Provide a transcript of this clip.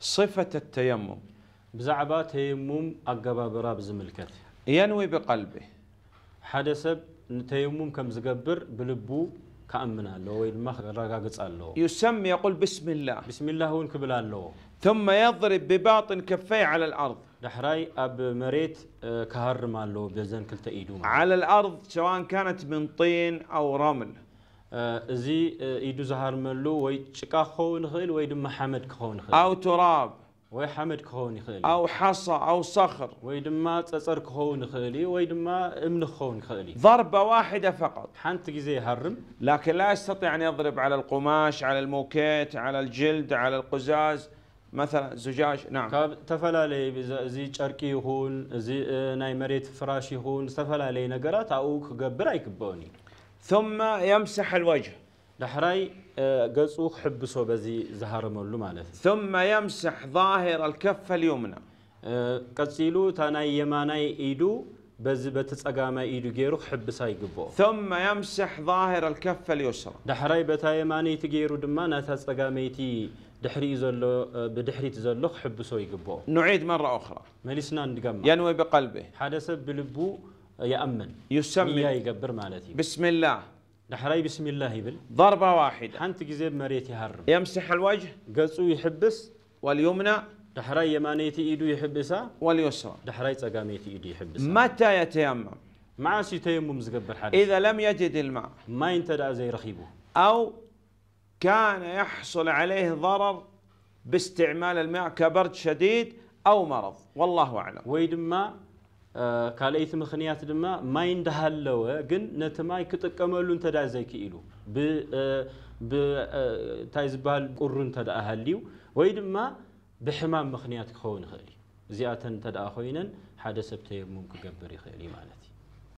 صفة التيمم بزعبات تيمم أقبا براب زملكت ينوي بقلبه حدث ሰብ كم زقبر بلبو كأمنا لو الله وإلما رجعت الله يسمى يقول بسم الله بسم الله هو ونكبل الله ثم يضرب بباطن كفي على الأرض دحراي أب مريت آه، كهرم الله بزن كل تأيدوم على الأرض سواء كانت من طين أو رمل زي يدو زهر ملو وي خون خيل وي محمد خون خيل او تراب وي خون خيل او حصى او صخر وي دما تصر خون خيل وي دما امن خون خيل ضربه واحده فقط حنت زي هرم لكن لا يستطيع ان يضرب على القماش على الموكيت على الجلد على القزاز مثلا زجاج نعم تفلا لي زي شركي هون زي ناي فراشي هون تفلا لي نقرات او كبر اي ثم يمسح الوجه لحري قصو حبسو بزي زهر مولو مالث ثم يمسح ظاهر الكف اليمنى قصيلو تانا يماناي ايدو بزي بتس اقاما غيرو حبسا يقبو ثم يمسح ظاهر الكف اليسرى دحري بتا يماني تغيرو دمانا تس اقاما دحري زلو بدحري تزلو حبسو يقبو نعيد مرة اخرى مليسنا ندقم ينوي بقلبه حدث بلبو يأمن يسمي يا يقبر مالتي بسم الله نحري بسم الله يبل ضربة واحدة حنت جزيب مريت يهرم يمسح الوجه قصو يحبس واليمنى نحري يمانيتي ايدو يحبسها واليسرى نحري تقاميتي ايدو يحبسها متى يتيمم؟ مع سي تيمم زقبر حدث إذا لم يجد الماء ما ينتدى زي رخيبه أو كان يحصل عليه ضرر باستعمال الماء كبرد شديد أو مرض والله أعلم ويدما كاليث مخنيات دما ما يندها اللوى جن نتماي كتك أملون تدا زيكي إلو ب ب تايزبال قرن تدا أهليو ويد ما بحمام مخنيات خوين خالي زيادة تدا خوينن حدا سبتي ممكن جبري خالي معناتي